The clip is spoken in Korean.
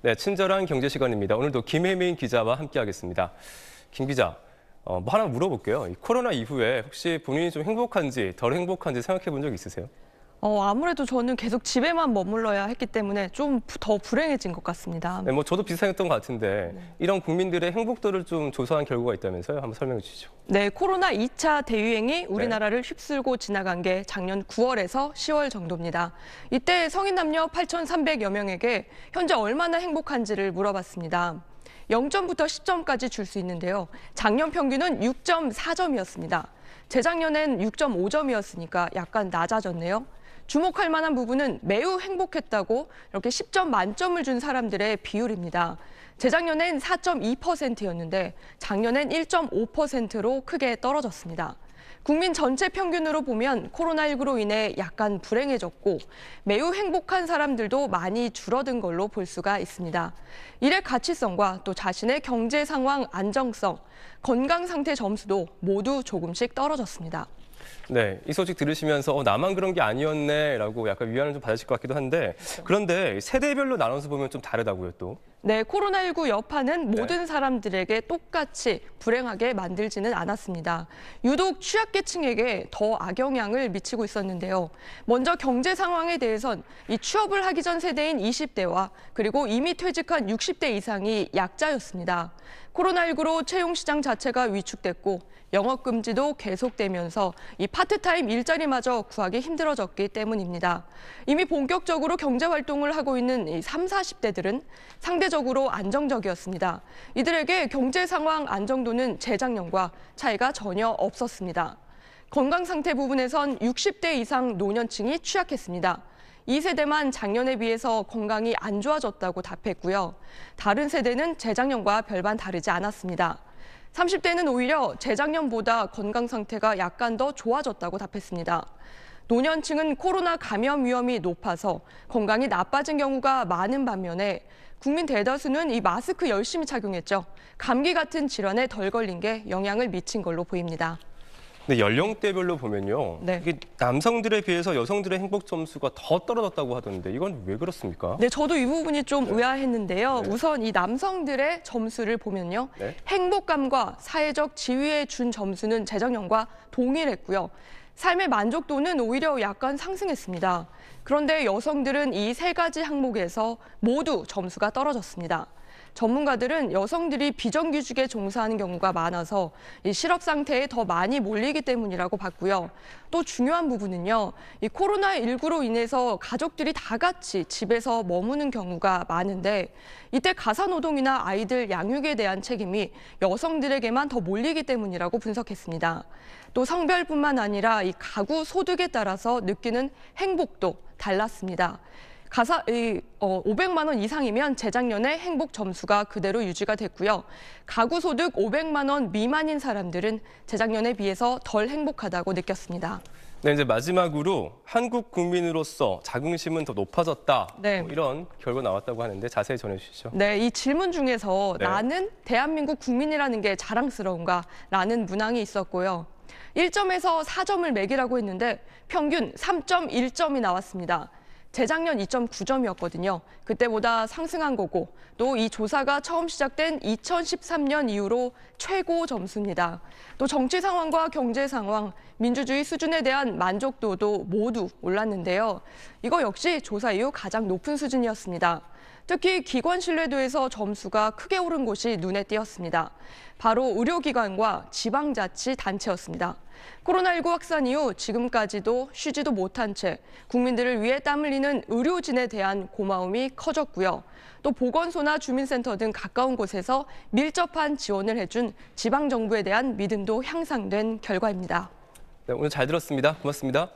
네, 친절한 경제 시간입니다. 오늘도 김혜민 기자와 함께하겠습니다. 김 기자, 어, 뭐 하나 물어볼게요. 코로나 이후에 혹시 본인이 좀 행복한지 덜 행복한지 생각해 본 적 있으세요? 어, 아무래도 저는 계속 집에만 머물러야 했기 때문에 좀 더 불행해진 것 같습니다. 네, 뭐 저도 비슷했던 것 같은데 네. 이런 국민들의 행복도를 좀 조사한 결과가 있다면서요? 한번 설명해 주시죠. 네, 코로나 2차 대유행이 우리나라를 네. 휩쓸고 지나간 게 작년 9월에서 10월 정도입니다. 이때 성인 남녀 8,300여 명에게 현재 얼마나 행복한지를 물어봤습니다. 0점부터 10점까지 줄 수 있는데요. 작년 평균은 6.4점이었습니다. 재작년엔 6.5점이었으니까 약간 낮아졌네요. 주목할 만한 부분은 매우 행복했다고 이렇게 10점 만점을 준 사람들의 비율입니다. 재작년엔 4.2%였는데 작년엔 1.5%로 크게 떨어졌습니다. 국민 전체 평균으로 보면 코로나19로 인해 약간 불행해졌고 매우 행복한 사람들도 많이 줄어든 걸로 볼 수가 있습니다. 일의 가치성과 또 자신의 경제 상황 안정성, 건강 상태 점수도 모두 조금씩 떨어졌습니다. 네, 이 소식 들으시면서 어, 나만 그런 게 아니었네라고 약간 위안을 좀 받으실 것 같기도 한데 그런데 세대별로 나눠서 보면 좀 다르다고요 또. 네, 코로나19 여파는 네. 모든 사람들에게 똑같이 불행하게 만들지는 않았습니다. 유독 취약계층에게 더 악영향을 미치고 있었는데요. 먼저 경제 상황에 대해선 이 취업을 하기 전 세대인 20대와 그리고 이미 퇴직한 60대 이상이 약자였습니다. 코로나19로 채용 시장 자체가 위축됐고 영업 금지도 계속되면서 이 파트타임 일자리마저 구하기 힘들어졌기 때문입니다. 이미 본격적으로 경제 활동을 하고 있는 이 3, 40대들은 상대 상대적으로 안정적이었습니다. 이들에게 경제 상황 안정도는 재작년과 차이가 전혀 없었습니다. 건강 상태 부분에선 60대 이상 노년층이 취약했습니다. 이세대만 작년에 비해서 건강이 안 좋아졌다고 답했고요. 다른 세대는 재작년과 별반 다르지 않았습니다. 30대는 오히려 재작년보다 건강 상태가 약간 더 좋아졌다고 답했습니다. 노년층은 코로나 감염 위험이 높아서 건강이 나빠진 경우가 많은 반면에 국민 대다수는 이 마스크 열심히 착용했죠. 감기 같은 질환에 덜 걸린 게 영향을 미친 걸로 보입니다. 근 연령대별로 보면요. 네. 이게 남성들에 비해서 여성들의 행복 점수가 더 떨어졌다고 하던데 이건 왜 그렇습니까? 네, 저도 이 부분이 좀 네. 의아했는데요. 네. 우선 이 남성들의 점수를 보면요. 네. 행복감과 사회적 지위에 준 점수는 재작년과 동일했고요. 삶의 만족도는 오히려 약간 상승했습니다. 그런데 여성들은 이 세 가지 항목에서 모두 점수가 떨어졌습니다. 전문가들은 여성들이 비정규직에 종사하는 경우가 많아서 이 실업 상태에 더 많이 몰리기 때문이라고 봤고요. 또 중요한 부분은요. 이 코로나19로 인해서 가족들이 다 같이 집에서 머무는 경우가 많은데 이때 가사노동이나 아이들 양육에 대한 책임이 여성들에게만 더 몰리기 때문이라고 분석했습니다. 또 성별뿐만 아니라 이 가구 소득에 따라서 느끼는 행복도 달랐습니다. 가사 이, 어, 500만 원 이상이면 재작년에 행복 점수가 그대로 유지가 됐고요. 가구 소득 500만 원 미만인 사람들은 재작년에 비해서 덜 행복하다고 느꼈습니다. 네, 이제 마지막으로 한국 국민으로서 자긍심은 더 높아졌다. 네. 뭐 이런 결과 나왔다고 하는데 자세히 전해주시죠. 네, 이 질문 중에서 네. 나는 대한민국 국민이라는 게 자랑스러운가? 라는 문항이 있었고요. 1점에서 4점을 매기라고 했는데 평균 3.1점이 나왔습니다. 재작년 2.9점이었거든요. 그때보다 상승한 거고 또 이 조사가 처음 시작된 2013년 이후로 최고 점수입니다. 또 정치 상황과 경제 상황, 민주주의 수준에 대한 만족도도 모두 올랐는데요. 이거 역시 조사 이후 가장 높은 수준이었습니다. 특히 기관 신뢰도에서 점수가 크게 오른 곳이 눈에 띄었습니다. 바로 의료기관과 지방자치단체였습니다. 코로나19 확산 이후 지금까지도 쉬지도 못한 채 국민들을 위해 땀 흘리는 의료진에 대한 고마움이 커졌고요. 또 보건소나 주민센터 등 가까운 곳에서 밀접한 지원을 해준 지방정부에 대한 믿음도 향상된 결과입니다. 네, 오늘 잘 들었습니다. 고맙습니다.